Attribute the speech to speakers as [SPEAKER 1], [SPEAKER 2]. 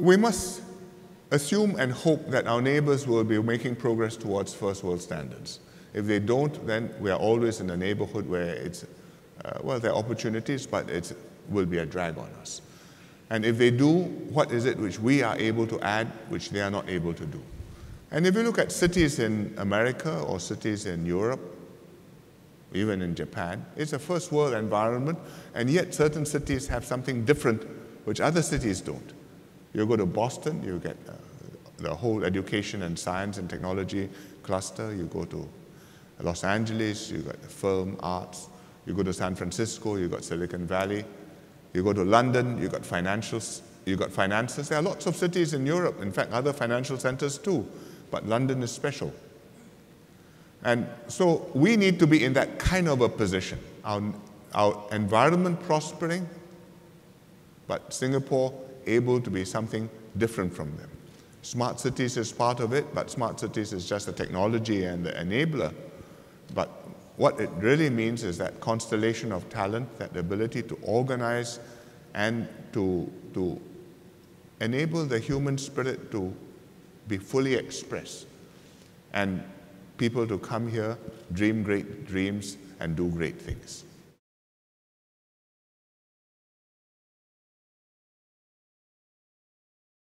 [SPEAKER 1] we must assume and hope that our neighbors will be making progress towards first world standards. If they don't, then we are always in a neighborhood where it's, uh, well, there are opportunities, but it will be a drag on us. And if they do, what is it which we are able to add, which they are not able to do? And if you look at cities in America or cities in Europe, even in Japan, it's a first world environment, and yet certain cities have something different which other cities don't. You go to Boston, you get uh, the whole education and science and technology cluster. You go to Los Angeles, you got film, arts. You go to San Francisco, you got Silicon Valley. You go to London, you got financials, you got finances. There are lots of cities in Europe, in fact, other financial centers too, but London is special. And so we need to be in that kind of a position. Our, our environment prospering, but Singapore, able to be something different from them. Smart cities is part of it, but smart cities is just the technology and the enabler. But what it really means is that constellation of talent, that ability to organize and to, to enable the human spirit to be fully expressed and people to come here, dream great dreams, and do great things.